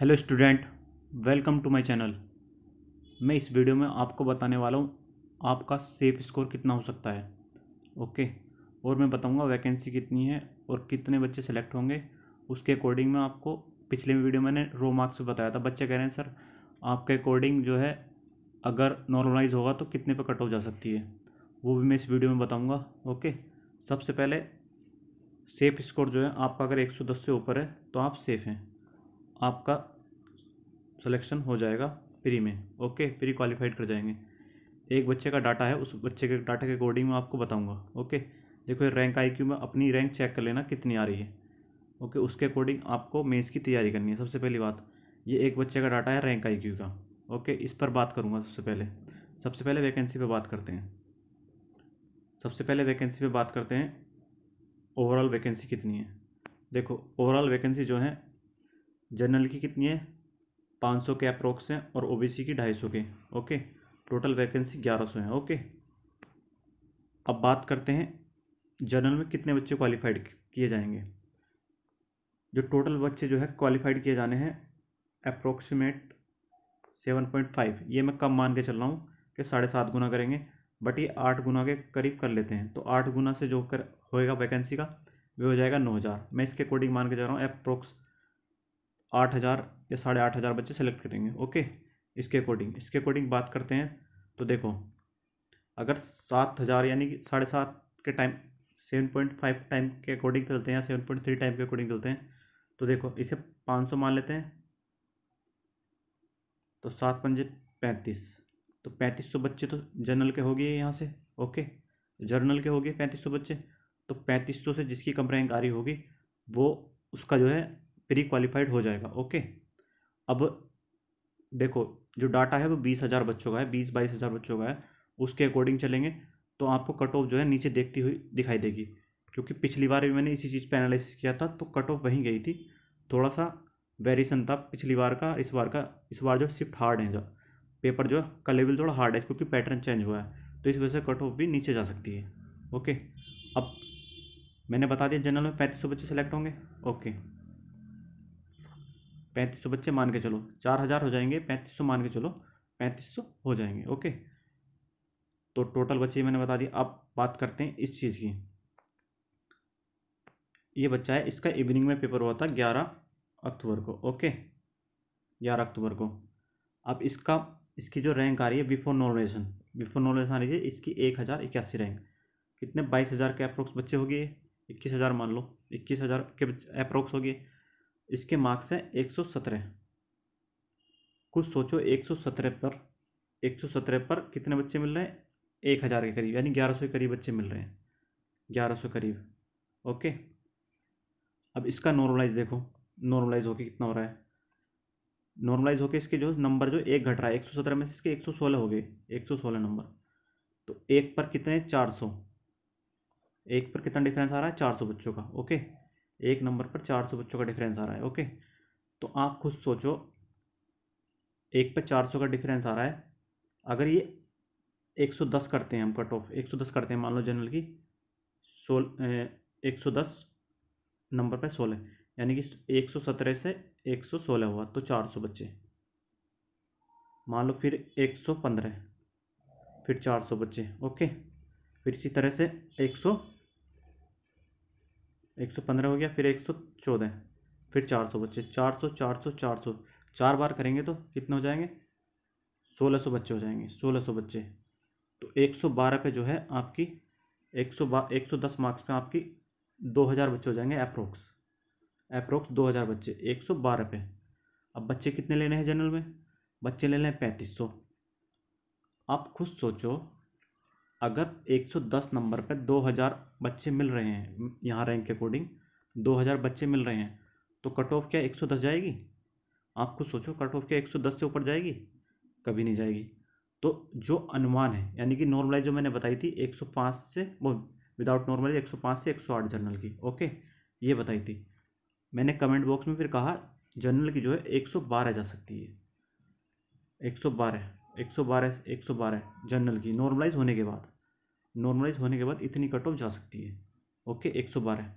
hello student welcome to my channel मैं इस video में आपको बताने वाला हूँ आपका सेफ स्कोर कितना हो सकता है ओके और मैं बताऊँगा वैकेंसी कितनी है और कितने बच्चे सेलेक्ट होंगे उसके अकॉर्डिंग में आपको पिछले वीडियो मैंने रो मार्क्स बताया था बच्चे कह रहे हैं सर आपके अकॉर्डिंग जो है अगर नॉर्मलाइज होगा तो कितने पर कट हो जा सकती है वो भी मैं इस वीडियो में बताऊँगा ओके सबसे पहले सेफ़ स्कोर जो है आपका अगर एक से ऊपर है तो आप सेफ़ हैं आपका सिलेक्शन हो जाएगा फ्री में ओके फ्री क्वालिफाइड कर जाएंगे एक बच्चे का डाटा है उस बच्चे के डाटा के अकॉर्डिंग में आपको बताऊंगा ओके देखो ये रैंक आई में अपनी रैंक चेक कर लेना कितनी आ रही है ओके उसके अकॉर्डिंग आपको मेंस की तैयारी करनी है सबसे पहली बात ये एक बच्चे का डाटा है रैंक आई का ओके इस पर बात करूँगा सबसे पहले सबसे पहले वैकेंसी पर बात करते हैं सबसे पहले वैकेंसी पर बात करते हैं ओवरऑल वैकेंसी कितनी है देखो ओवरऑल वैकेंसी जो है जनरल की कितनी है 500 के अप्रोक्स हैं और ओबीसी की सौ के ओके टोटल वैकेंसी 1100 है ओके अब बात करते हैं जनरल में कितने बच्चे क्वालिफाइड किए जाएंगे जो टोटल बच्चे जो है क्वालिफाइड किए जाने हैं अप्रोक्सीमेट 7.5 ये मैं कम मान के चल रहा हूँ कि साढ़े सात गुना करेंगे बट ये आठ गुना के करीब कर लेते हैं तो आठ गुना से जो कर होएगा वैकेंसी का वे हो जाएगा नौ हज़ार मैं इसके अकॉर्डिंग मान के जा रहा हूँ अप्रोक्स आठ हज़ार या साढ़े आठ हज़ार बच्चे सेलेक्ट करेंगे ओके इसके अकॉर्डिंग इसके अकॉर्डिंग बात करते हैं तो देखो अगर सात हज़ार यानी कि साढ़े सात के time seven point five time के अकॉर्डिंग चलते हैं या सेवन पॉइंट थ्री टाइम के अकॉर्डिंग चलते हैं तो देखो इसे पाँच सौ मान लेते हैं तो सात पंजे पैंतीस तो पैंतीस सौ बच्चे तो जर्नल के हो गए यहाँ से ओके जर्नल के हो गए पैंतीस सौ बच्चे तो पैंतीस सौ से जिसकी कम रैंक आ रही होगी वो उसका जो है प्री क्वालिफाइड हो जाएगा ओके अब देखो जो डाटा है वो बीस हज़ार बच्चों का है बीस बाईस हज़ार बच्चों का है उसके अकॉर्डिंग चलेंगे तो आपको कट ऑफ जो है नीचे देखती हुई दिखाई देगी क्योंकि पिछली बार भी मैंने इसी चीज़ पर एनालिसिस किया था तो कट ऑफ वहीं गई थी थोड़ा सा वेरिएशन था पिछली बार का इस बार का इस बार जो शिफ्ट हार्ड है जो पेपर जो का लेवल थोड़ा हार्ड है क्योंकि पैटर्न चेंज हुआ है तो इस वजह से कट ऑफ भी नीचे जा सकती है ओके अब मैंने बता दिया जनरल में पैंतीस सौ बच्चे सेलेक्ट होंगे ओके पैंतीस सौ बच्चे मान के चलो चार हज़ार हो जाएंगे पैंतीस सौ मान के चलो पैंतीस सौ हो जाएंगे ओके तो टोटल बच्चे मैंने बता दिया अब बात करते हैं इस चीज़ की ये बच्चा है इसका इवनिंग में पेपर हुआ था ग्यारह अक्टूबर को ओके ग्यारह अक्टूबर को अब इसका इसकी जो रैंक आ रही है बिफोर नॉमिनेशन बिफोर नॉमिनेशन आ रही है इसकी एक हज़ार इक्यासी रैंक कितने बाईस हज़ार के अप्रोक्स बच्चे हो गए इक्कीस हज़ार मान लो इक्कीस हज़ार के अप्रोक्स हो गए इसके मार्क्स हैं एक सौ सत्रह कुछ सोचो एक सौ सत्रह पर एक सौ सत्रह पर कितने बच्चे मिल रहे हैं एक हज़ार के करीब यानी ग्यारह सौ के करीब बच्चे मिल रहे हैं ग्यारह सौ करीब ओके अब इसका नॉर्मलाइज देखो नॉर्मलाइज होके कितना हो रहा है नॉर्मलाइज होके इसके जो नंबर जो एक घट रहा है एक सौ सत्रह में से इसके एक सौ सोलह हो गए एक सौ सोलह नंबर तो एक पर कितने चार सौ एक पर कितना डिफरेंस आ रहा है चार सौ बच्चों का ओके एक नंबर पर चार सौ बच्चों का डिफरेंस आ रहा है ओके तो आप खुद सोचो एक पर चार सौ का डिफरेंस आ रहा है अगर ये एक सौ दस करते हैं हम कट ऑफ एक सौ दस करते हैं मान लो जनरल की सोल एक सौ दस नंबर पर सोलह यानी कि एक सौ सत्रह से एक सौ सोलह हुआ तो चार सौ बच्चे मान लो फिर एक सौ पंद्रह फिर चार सौ बच्चे ओके फिर इसी तरह से एक सौ एक सौ पंद्रह हो गया फिर एक सौ चौदह फिर चार सौ बच्चे चार सौ चार सौ चार सौ चार बार करेंगे तो कितने हो जाएंगे सोलह सौ बच्चे हो जाएंगे सोलह सौ बच्चे तो एक सौ बारह पे जो है आपकी एक सौ एक सौ दस मार्क्स पे आपकी दो हज़ार बच्चे हो जाएंगे अप्रोक्स अप्रोक्स दो हज़ार बच्चे एक सौ बारह पे अब बच्चे कितने लेने हैं जनरल में बच्चे ले हैं पैंतीस सौ आप खुद सोचो अगर 110 नंबर पर 2000 बच्चे मिल रहे हैं यहाँ रैंक के अकॉर्डिंग 2000 बच्चे मिल रहे हैं तो कट ऑफ क्या 110 जाएगी आप खुद सोचो कट ऑफ क्या 110 से ऊपर जाएगी कभी नहीं जाएगी तो जो अनुमान है यानी कि नॉर्मलाइज जो मैंने बताई थी 105 से वो विदाउट नॉर्मलाइज 105 से 108 जनरल की ओके ये बताई थी मैंने कमेंट बॉक्स में फिर कहा जनरल की जो है 112 जा सकती है 112 एक सौ बारह एक सौ बारह जनरल की नॉर्मलाइज होने के बाद नॉर्मलाइज होने के बाद इतनी कट ऑफ जा सकती है ओके एक सौ बारह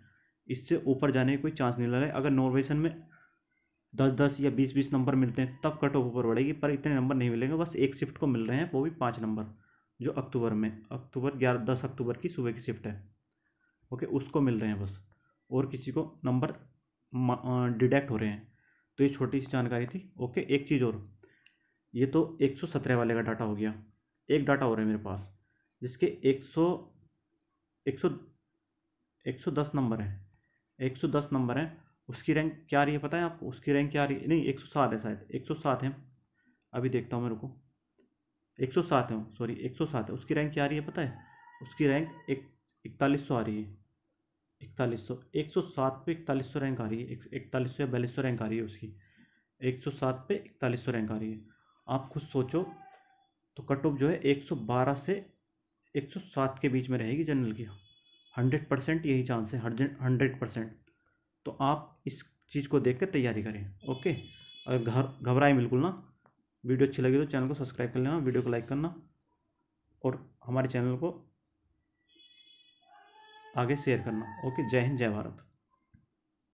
इससे ऊपर जाने का कोई चांस नहीं लग रहा है अगर नॉर्मलाइजेशन में दस दस या बीस बीस नंबर मिलते हैं तब कट ऑफ ऊपर बढ़ेगी पर इतने नंबर नहीं मिलेंगे बस एक शिफ्ट को मिल रहे हैं वो भी पाँच नंबर जो अक्टूबर में अक्टूबर ग्यारह दस अक्टूबर की सुबह की शिफ्ट है ओके उसको मिल रहे हैं बस और किसी को नंबर डिडक्ट हो रहे हैं तो ये छोटी सी जानकारी थी ओके एक चीज़ और ये तो 117 वाले का डाटा हो गया एक डाटा हो रहा है मेरे पास जिसके 100 100 110 नंबर है 110 नंबर है उसकी रैंक क्या आ रही है पता है आपको उसकी रैंक क्या आ रही है नहीं 107 है शायद 107 है अभी देखता हूँ मेरे को 107 है सॉरी 107 है उसकी रैंक क्या आ रही है पता है उसकी रैंक एक इकतालीस सौ आ रही है इकतालीस सौ एक सौ सात पे इकतालीस सौ रैंक आ रही है इकतालीस सौ या बयालीस सौ रैंक आ रही है उसकी एक सौ सात पे इकतालीस सौ रैंक आ रही है आप खुद सोचो तो कट ऑफ जो है 112 से 107 के बीच में रहेगी जनरल की हंड्रेड परसेंट यही चांस है हंड्रेड परसेंट तो आप इस चीज़ को देख कर तैयारी करें ओके अगर घर घबराए बिल्कुल ना वीडियो अच्छी लगी तो चैनल को सब्सक्राइब कर लेना वीडियो को लाइक करना और हमारे चैनल को आगे शेयर करना ओके जय हिंद जय भारत